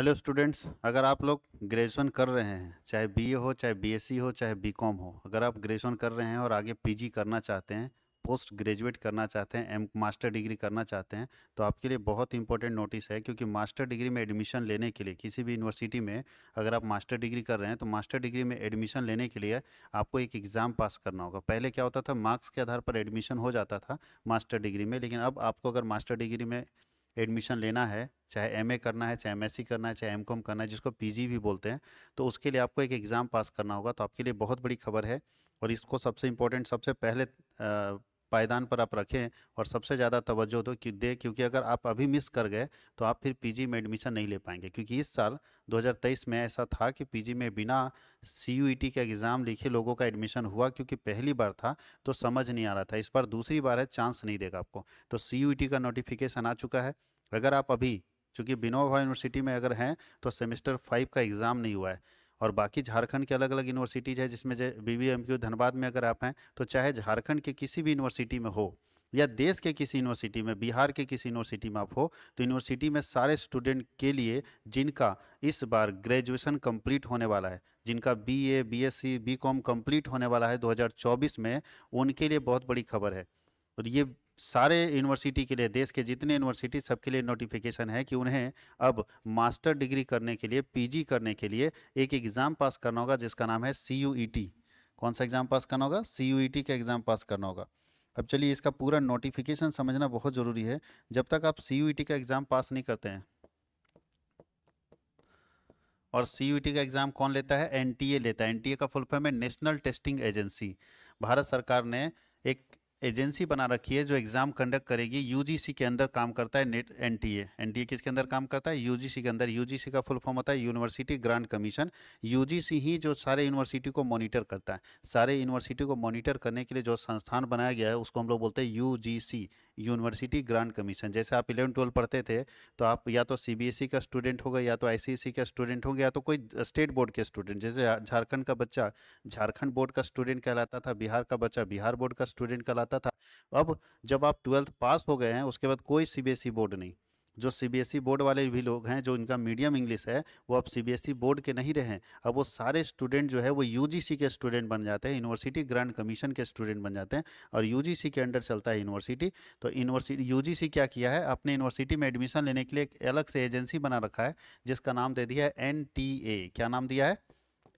Hello students अगर आप लोग ग्रेजुएशन कर रहे हैं चाहे बीए हो चाहे बीएससी हो चाहे बीकॉम हो अगर आप ग्रेजुएशन कर रहे हैं और आगे पीजी करना चाहते हैं पोस्ट ग्रेजुएट करना चाहते हैं एम मास्टर डिग्री करना चाहते हैं तो आपके लिए बहुत इंपॉर्टेंट नोटिस है क्योंकि मास्टर डिग्री में एडमिशन लेने के लिए किसी भी यूनिवर्सिटी में अगर आप मास्टर डिग्री कर रहे हैं तो मास्टर डिग्री में एडमिशन लेने के लिए आपको एक एग्ज़ाम पास करना होगा पहले क्या होता था मार्क्स के आधार पर एडमिशन हो जाता था मास्टर डिग्री में लेकिन अब आपको अगर मास्टर डिग्री में एडमिशन लेना है चाहे एमए करना है चाहे एमएससी करना है चाहे एमकॉम करना है जिसको पीजी भी बोलते हैं तो उसके लिए आपको एक एग्ज़ाम पास करना होगा तो आपके लिए बहुत बड़ी खबर है और इसको सबसे इम्पोर्टेंट सबसे पहले पायदान पर आप रखें और सबसे ज़्यादा तवज्जो दो कि दे क्योंकि अगर आप अभी मिस कर गए तो आप फिर पीजी में एडमिशन नहीं ले पाएंगे क्योंकि इस साल 2023 में ऐसा था कि पीजी में बिना सीयूईटी e के एग्ज़ाम लिखे लोगों का एडमिशन हुआ क्योंकि पहली बार था तो समझ नहीं आ रहा था इस बार दूसरी बार है चांस नहीं देगा आपको तो सी e का नोटिफिकेशन आ चुका है अगर आप अभी चूँकि बिनोवा यूनिवर्सिटी में अगर हैं तो सेमेस्टर फाइव का एग्ज़ाम नहीं हुआ है और बाकी झारखंड के अलग अलग यूनिवर्सिटीज़ है जिसमें B B M Q Dhanbad में अगर आप हैं तो चाहे झारखंड के किसी भी यूनिवर्सिटी में हो या देश के किसी यूनिवर्सिटी में बिहार के किसी यूनिवर्सिटी में आप हो तो यूनिवर्सिटी में सारे स्टूडेंट के लिए जिनका इस बार ग्रेजुएशन कंप्लीट होने वाला है जिनका बीए, बीएससी, बीकॉम कंप्लीट होने वाला है 2024 में उनके लिए बहुत बड़ी खबर है और ये सारे यूनिवर्सिटी के लिए देश के जितने यूनिवर्सिटी सबके लिए नोटिफिकेशन है कि उन्हें अब मास्टर डिग्री करने के लिए पीजी करने के लिए एक एग्ज़ाम पास करना होगा जिसका नाम है सी e कौन सा एग्ज़ाम पास करना होगा सी e का एग्ज़ाम पास करना होगा अब चलिए इसका पूरा नोटिफिकेशन समझना बहुत ज़रूरी है जब तक आप सी e का एग्ज़ाम पास नहीं करते हैं और सी का एग्ज़ाम कौन लेता है एन लेता है एन का फुल फॉर्म है नेशनल टेस्टिंग एजेंसी भारत सरकार ने एजेंसी बना रखी है जो एग्ज़ाम कंडक्ट करेगी यूजीसी के अंदर काम करता है नेट एनटीए एनटीए किसके अंदर काम करता है यूजीसी के अंदर यूजीसी का फुल फॉर्म होता है यूनिवर्सिटी ग्रांट कमीशन यूजीसी ही जो सारे यूनिवर्सिटी को मॉनिटर करता है सारे यूनिवर्सिटी को मॉनिटर करने के लिए जो संस्थान बनाया गया है उसको हम लोग बोलते हैं यू यूनिवर्सिटी ग्रांट कमीशन जैसे आप इलेवन ट्वेल्व पढ़ते थे तो आप या तो सीबीएसई e का स्टूडेंट होगा या तो आईसीएसई e का स्टूडेंट होगा या तो कोई स्टेट बोर्ड के स्टूडेंट जैसे झारखंड का बच्चा झारखंड बोर्ड का स्टूडेंट कहलाता था बिहार का बच्चा बिहार बोर्ड का स्टूडेंट कहलाता था अब जब आप ट्वेल्थ पास हो गए हैं उसके बाद कोई सी e बोर्ड नहीं जो सीबीएसई e बोर्ड वाले भी लोग हैं जो इनका मीडियम इंग्लिश है वो अब सीबीएसई e बोर्ड के नहीं रहे अब वो सारे स्टूडेंट जो है वो यूजीसी के स्टूडेंट बन जाते हैं यूनिवर्सिटी ग्रांट कमीशन के स्टूडेंट बन जाते हैं और यूजीसी के अंडर चलता है यूनिवर्सिटी तो यूनिवर्सिटी सी क्या किया है अपने यूनिवर्सिटी में एडमिशन लेने के लिए एक अलग से एजेंसी बना रखा है जिसका नाम दे दिया है एन क्या नाम दिया है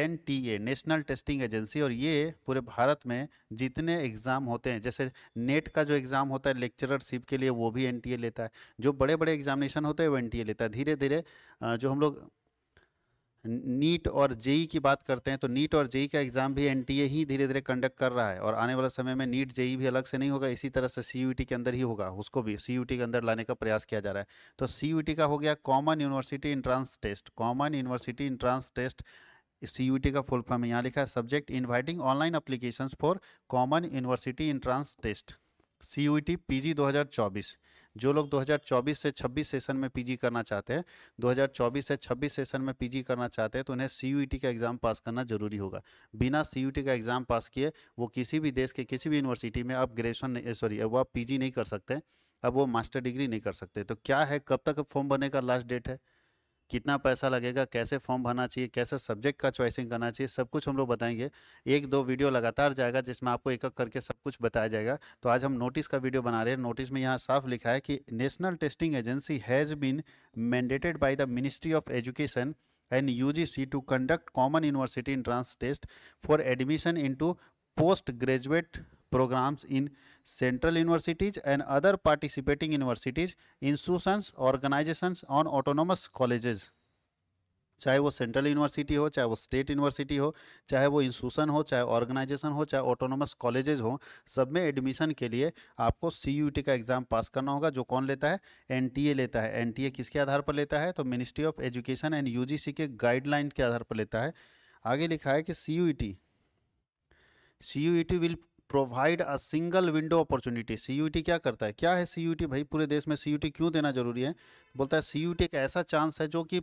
एन नेशनल टेस्टिंग एजेंसी और ये पूरे भारत में जितने एग्ज़ाम होते हैं जैसे नेट e का जो एग्ज़ाम होता है लेक्चररशिप के लिए वो भी एन लेता है जो बड़े बड़े एग्जामिनेशन होते हैं वो एन लेता है धीरे धीरे जो हम लोग नीट e और जेई e की बात करते हैं तो नीट और जेई का एग्ज़ाम भी ए ही धीरे धीरे कंडक्ट कर रहा है और आने वाले समय में नीट जेई भी अलग से नहीं होगा इसी तरह से टी के अंदर ही होगा उसको भी टी के अंदर लाने का प्रयास किया जा रहा है तो टी का हो गया common university entrance test common university entrance test C U T का फुल फॉर्म है यहाँ लिखा है subject inviting online application for common university entrance test C U T P G दो हज़ार चौबीस जो लोग 2024 से 26 सेशन में पीजी करना चाहते हैं 2024 से 26 सेशन में पीजी करना चाहते हैं तो उन्हें सी का एग्ज़ाम पास करना जरूरी होगा बिना सी का एग्ज़ाम पास किए वो किसी भी देश के किसी भी यूनिवर्सिटी में आप ग्रेजुएशन सॉरी अब आप पी नहीं कर सकते अब वो मास्टर डिग्री नहीं कर सकते तो क्या है कब तक फॉर्म भरने का लास्ट डेट है कितना पैसा लगेगा कैसे फॉर्म भरना चाहिए कैसे सब्जेक्ट का चॉइसिंग करना चाहिए सब कुछ हम लोग बताएंगे एक दो वीडियो लगातार जाएगा जिसमें आपको एक एक करके सब कुछ बताया जाएगा तो आज हम नोटिस का वीडियो बना रहे हैं नोटिस में यहाँ साफ लिखा है कि national testing agency has been mandated by the ministry of education and C to conduct common university entrance test for admission to post graduate programs in central universities and other participating universities, institutions, organizations on autonomous colleges. चाहे वो central university हो चाहे वो state university हो चाहे वो institution हो चाहे ऑर्गेनाइजेशन हो चाहे ऑटोनोमस कॉलेजेस हो सब में एडमिशन के लिए आपको सी का एग्ज़ाम पास करना होगा जो कौन लेता है एन लेता है एन किसके आधार पर लेता है तो ministry of education and U के गाइडलाइन के आधार पर लेता है आगे लिखा है कि C U T C U E T will provide a single window opportunity C क्या करता है क्या है सी भाई पूरे देश में सी क्यों देना जरूरी है बोलता है सी एक ऐसा चांस है जो कि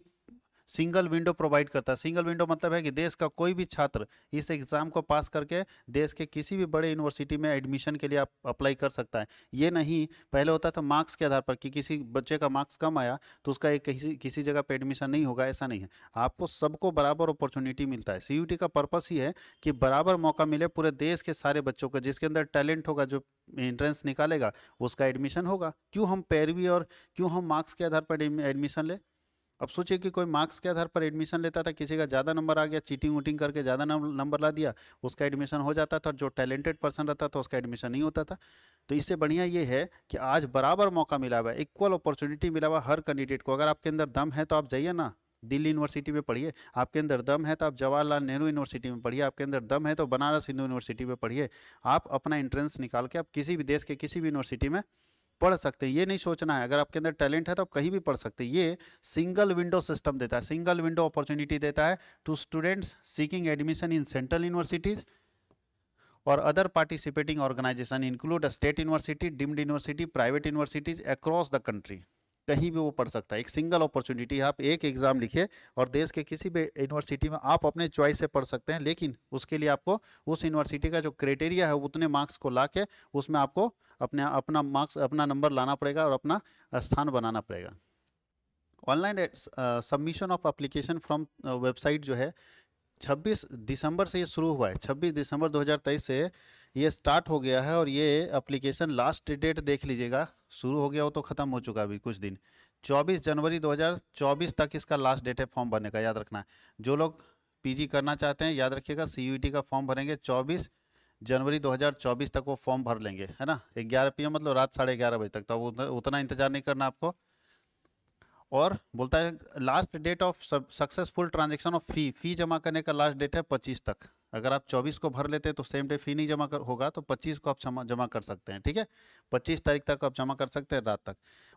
सिंगल विंडो प्रोवाइड करता है सिंगल विंडो मतलब है कि देश का कोई भी छात्र इस एग्ज़ाम को पास करके देश के किसी भी बड़े यूनिवर्सिटी में एडमिशन के लिए आप अप्लाई कर सकता है ये नहीं पहले होता था मार्क्स के आधार पर कि किसी बच्चे का मार्क्स कम आया तो उसका एक किसी किसी जगह पर एडमिशन नहीं होगा ऐसा नहीं है आपको सबको बराबर अपॉर्चुनिटी मिलता है सी का पर्पस ही है कि बराबर मौका मिले पूरे देश के सारे बच्चों को जिसके अंदर टैलेंट होगा जो एंट्रेंस निकालेगा उसका एडमिशन होगा क्यों हम पैरवी और क्यों हम मार्क्स के आधार पर एडमिशन लें अब सोचिए कि कोई मार्क्स के आधार पर एडमिशन लेता था किसी का ज़्यादा नंबर आ गया चीटिंग वोटिंग करके ज़्यादा नंबर ला दिया उसका एडमिशन हो जाता था और जो टैलेंटेड पर्सन रहता था उसका एडमिशन नहीं होता था तो इससे बढ़िया ये है कि आज बराबर मौका मिला हुआ है इक्वल अपॉर्चुनिटी मिला हुआ हर कैंडिडेट को अगर आपके अंदर दम है तो आप जाइए ना दिल्ली यूनिवर्सिटी में पढ़िए आपके अंदर दम है तो आप जवाहरलाल नेहरू यूनिवर्सिटी में पढ़िए आपके अंदर दम है तो बनारस हिंदू यूनिवर्सिटी में पढ़िए आप अपना एंट्रेंस निकाल के आप किसी भी देश के किसी भी यूनिवर्सिटी में पढ़ सकते हैं ये नहीं सोचना है अगर आपके अंदर टैलेंट है तो आप कहीं भी पढ़ सकते हैं ये सिंगल विंडो सिस्टम देता है सिंगल विंडो अपॉर्चुनिटी देता है to students seeking admission in central universities और other participating organisation include state university deemed university private universities across the country कहीं भी वो पढ़ सकता है एक सिंगल अपॉर्चुनिटी आप एक एग्ज़ाम लिखिए और देश के किसी भी यूनिवर्सिटी में आप अपने चॉइस से पढ़ सकते हैं लेकिन उसके लिए आपको उस यूनिवर्सिटी का जो क्राइटेरिया है उतने मार्क्स को ला के उसमें आपको अपने अपना मार्क्स अपना नंबर लाना पड़ेगा और अपना स्थान बनाना पड़ेगा online submission of application from website जो है 26 दिसंबर से ये शुरू हुआ है 26 दिसंबर 2023 से ये स्टार्ट हो गया है और ये अप्लीकेशन लास्ट डेट देख लीजिएगा शुरू हो गया हो तो ख़त्म हो चुका अभी कुछ दिन 24 जनवरी 2024 तक इसका लास्ट डेट है फॉर्म भरने का याद रखना है जो लोग पीजी करना चाहते हैं याद रखिएगा सीयूईटी का फॉर्म भरेंगे 24 जनवरी 2024 तक वो फॉर्म भर लेंगे है ना ग्यारह पी मतलब रात साढ़े ग्यारह बजे तक तो उतना इंतज़ार नहीं करना आपको और बोलता है last date of successful transaction of fee fee जमा करने का लास्ट डेट है पच्चीस तक अगर आप 24 को भर लेते हैं तो सेम डे फी नहीं जमा कर होगा तो 25 को आप जमा जमा कर सकते हैं ठीक है 25 तारीख तक आप जमा कर सकते हैं रात तक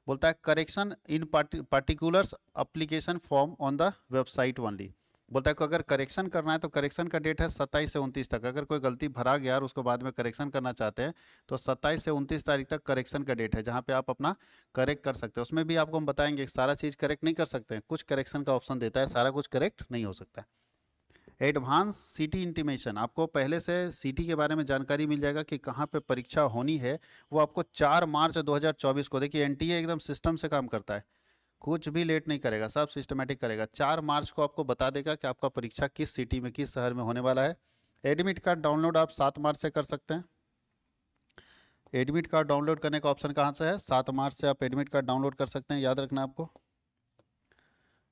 बोलता है correction in particulars application form on the website only बोलता है कि अगर करेक्शन करना है तो करेक्शन का डेट है सत्ताईस से उनतीस तक अगर कोई गलती भरा गया और उसको बाद में करेक्शन करना चाहते हैं तो सत्ताईस से उनतीस तारीख तक करेक्शन का डेट है जहाँ पे आप अपना करेक्ट कर सकते हैं उसमें भी आपको हम बताएंगे सारा चीज़ करेक्ट नहीं कर सकते हैं कुछ करेक्शन का ऑप्शन देता है सारा कुछ करेक्ट नहीं हो सकता है एडवांस सिटी इंटीमेशन आपको पहले से सिटी के बारे में जानकारी मिल जाएगा कि कहाँ पे परीक्षा होनी है वो आपको 4 मार्च 2024 को देखिए एनटीए एकदम सिस्टम से काम करता है कुछ भी लेट नहीं करेगा सब सिस्टमेटिक करेगा चार मार्च को आपको बता देगा कि आपका परीक्षा किस सिटी में किस शहर में होने वाला है एडमिट कार्ड डाउनलोड आप सात मार्च से कर सकते हैं एडमिट कार्ड डाउनलोड करने का ऑप्शन कहाँ से है सात मार्च से आप एडमिट कार्ड डाउनलोड कर सकते हैं याद रखना आपको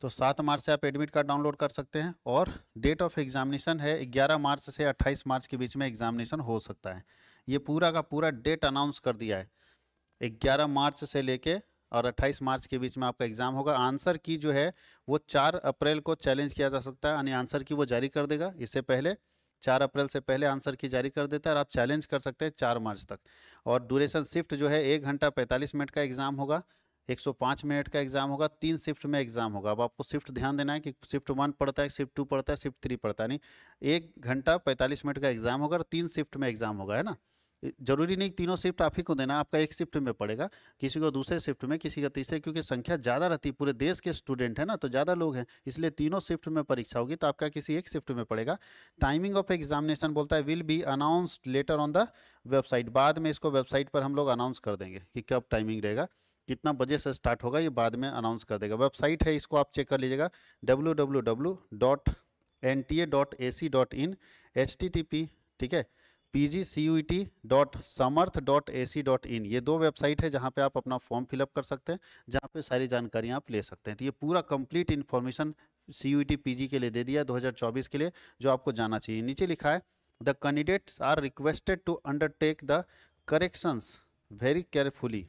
तो सात मार्च से आप एडमिट कार्ड डाउनलोड कर सकते हैं और डेट ऑफ एग्जामिनेशन है ग्यारह मार्च से अट्ठाईस मार्च के बीच में एग्जामिनेशन हो सकता है ये पूरा का पूरा डेट अनाउंस कर दिया है ग्यारह मार्च से लेके और 28 मार्च के बीच में आपका एग्ज़ाम होगा आंसर की जो है वो 4 अप्रैल को चैलेंज किया जा सकता है यानी आंसर की वो जारी कर देगा इससे पहले 4 अप्रैल से पहले आंसर की जारी कर देता है और आप चैलेंज कर सकते हैं 4 मार्च तक और ड्यूरेशन शिफ्ट जो है एक घंटा 45 मिनट का एग्ज़ाम होगा 105 मिनट का एग्जाम होगा तीन शिफ्ट में एग्जाम होगा अब आपको शिफ्ट ध्यान देना है कि शिफ्ट वन पड़ता है शिफ्ट टू पड़ता है शिफ्ट थ्री पड़ता है नहीं एक घंटा 45 मिनट का एग्जाम होगा और तीन शिफ्ट में एग्जाम होगा है ना जरूरी नहीं तीनों शिफ्ट आप ही को देना आपका एक शिफ्ट में पड़ेगा किसी को दूसरे शिफ्ट में किसी का तीसरे क्योंकि संख्या ज़्यादा रहती है पूरे देश के स्टूडेंट है ना तो ज़्यादा लोग हैं इसलिए तीनों शिफ्ट में परीक्षा होगी तो आपका किसी एक शिफ्ट में पड़ेगा टाइमिंग ऑफ एग्जामिनेशन बोलता है will be announce later on the website बाद में इसको वेबसाइट पर हम लोग अनाउंस कर देंगे कि कब टाइमिंग रहेगा कितना बजे से स्टार्ट होगा ये बाद में अनाउंस कर देगा वेबसाइट है इसको आप चेक कर लीजिएगा W W W dot N T A dot A C dot in H T T P ठीक है P G C U T dot Samarth dot A C dot in ये दो वेबसाइट है जहाँ पे आप अपना फॉर्म फिलअप कर सकते हैं जहाँ पे सारी जानकारियाँ आप ले सकते हैं तो ये पूरा complete information C U T P G के लिए दे दिया 2024 के लिए जो आपको जाना चाहिए नीचे लिखा है the candidates are requested to undertake the corrections very carefully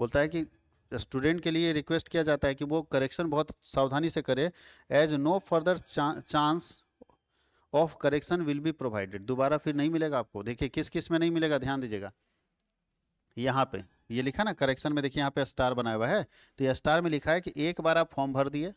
बोलता है कि स्टूडेंट के लिए रिक्वेस्ट किया जाता है कि वो करेक्शन बहुत सावधानी से करे as no further chance of correction will be provided दोबारा फिर नहीं मिलेगा आपको देखिए किस किस में नहीं मिलेगा ध्यान दीजिएगा यहाँ पे ये लिखा ना करेक्शन में देखिए यहाँ पे स्टार बनाया हुआ है तो ये स्टार में लिखा है कि एक बार आप फॉर्म भर दिए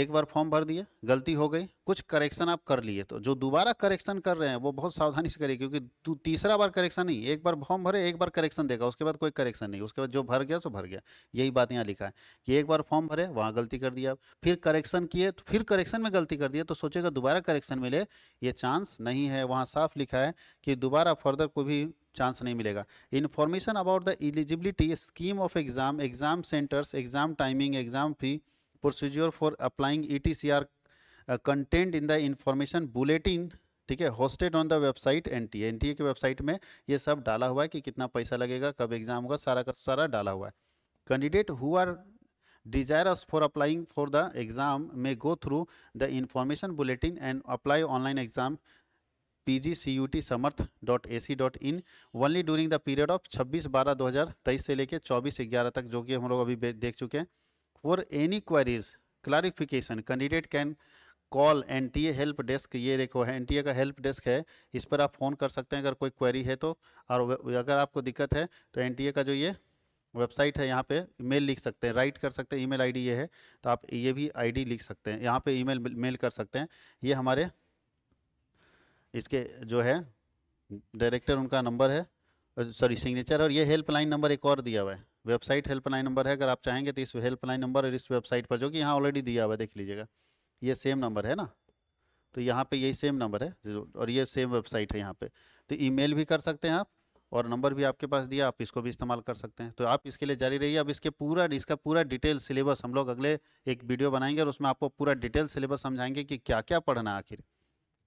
एक बार फॉर्म भर दिया गलती हो गई कुछ करेक्शन आप कर लिए तो जो दोबारा करेक्शन कर रहे हैं वो बहुत सावधानी से करिए क्योंकि तीसरा बार करेक्शन नहीं एक बार फॉर्म भरे एक बार करेक्शन देगा उसके बाद कोई करेक्शन नहीं उसके बाद जो भर गया सो भर गया यही बात यहाँ लिखा है कि एक बार फॉर्म भरे वहाँ गलती कर दिया फिर करेक्शन किए तो फिर करेक्शन में गलती कर दिया तो सोचेगा दोबारा करेक्शन मिले ये चांस नहीं है वहाँ साफ लिखा है कि दोबारा फर्दर कोई भी चांस नहीं मिलेगा information about the eligibility scheme of exam exam centres exam timing exam fee procedure for applying E T C R content in the information bulletin ठीक है hosted on the website N T N T A की वेबसाइट में ये सब डाला हुआ है कि कितना पैसा लगेगा कब एग्जाम होगा सारा का सारा डाला हुआ है candidate who are for for applying the the exam go through information bulletin and apply online exam P G C U T Samarth dot A C dot in only during the period of छब्बीस बारह दो हज़ार तेईस से लेकर चौबीस ग्यारह तक जो कि हम लोग अभी देख चुके हैं for any queries clarification candidate can call N T A help desk ये देखो है एन टी ए का हेल्प डेस्क है इस पर आप फ़ोन कर सकते हैं अगर कोई क्वेरी है तो और अगर आपको दिक्कत है तो एन टी ए का जो ये वेबसाइट है यहाँ पे मेल लिख सकते हैं राइट कर सकते हैं ईमेल आईडी ये है तो आप ये भी आईडी लिख सकते हैं यहाँ पे ईमेल मेल कर सकते हैं ये हमारे इसके जो है डायरेक्टर उनका नंबर है सॉरी सिग्नेचर और ये हेल्पलाइन नंबर एक और दिया हुआ है वेबसाइट हेल्पलाइन नंबर है अगर आप चाहेंगे तो इस हेल्पलाइन नंबर और इस वेबसाइट पर जो कि यहाँ ऑलरेडी दिया हुआ है देख लीजिएगा ये सेम नंबर है ना तो यहाँ पे यही सेम नंबर है और ये सेम वेबसाइट है यहाँ पे तो ईमेल भी कर सकते हैं आप और नंबर भी आपके पास दिया आप इसको भी इस्तेमाल कर सकते हैं तो आप इसके लिए जारी रहिए अब इसके पूरा इसका पूरा डिटेल सिलेबस हम लोग अगले एक वीडियो बनाएंगे और उसमें आपको पूरा डिटेल सिलेबस समझाएंगे कि क्या क्या पढ़ना आखिर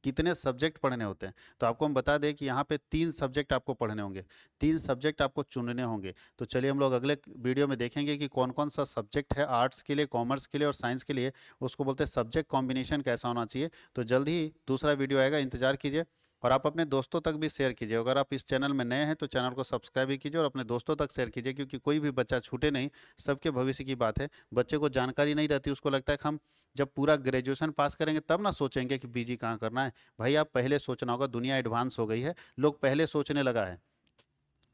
कितने सब्जेक्ट पढ़ने होते हैं तो आपको हम बता दें कि यहाँ पे तीन सब्जेक्ट आपको पढ़ने होंगे तीन सब्जेक्ट आपको चुनने होंगे तो चलिए हम लोग अगले वीडियो में देखेंगे कि कौन कौन सा सब्जेक्ट है आर्ट्स के लिए कॉमर्स के लिए और साइंस के लिए उसको बोलते हैं सब्जेक्ट कॉम्बिनेशन कैसा होना चाहिए तो जल्द ही दूसरा वीडियो आएगा इंतजार कीजिए और आप अपने दोस्तों तक भी शेयर कीजिए अगर आप इस चैनल में नए हैं तो चैनल को सब्सक्राइब भी कीजिए और अपने दोस्तों तक शेयर कीजिए क्योंकि कोई भी बच्चा छूटे नहीं सबके भविष्य की बात है बच्चे को जानकारी नहीं रहती उसको लगता है कि हम जब पूरा ग्रेजुएशन पास करेंगे तब ना सोचेंगे कि बीजी कहाँ करना है भाई आप पहले सोचना होगा दुनिया एडवांस हो गई है लोग पहले सोचने लगा है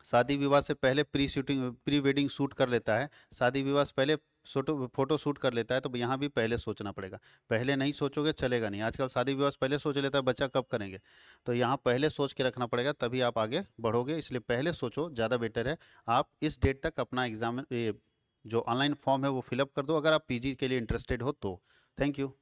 शादी विवाह से पहले pre shooting pre wedding shoot कर लेता है शादी विवाह से पहले फोटो फोटो शूट कर लेता है तो यहाँ भी पहले सोचना पड़ेगा पहले नहीं सोचोगे चलेगा नहीं आजकल शादी विवाह पहले सोच लेता है बच्चा कब करेंगे तो यहाँ पहले सोच के रखना पड़ेगा तभी आप आगे बढ़ोगे इसलिए पहले सोचो ज़्यादा बेटर है आप इस डेट तक अपना एग्जाम जो ऑनलाइन फॉर्म है वो फिलअप कर दो अगर आप पी के लिए इंटरेस्टेड हो तो थैंक यू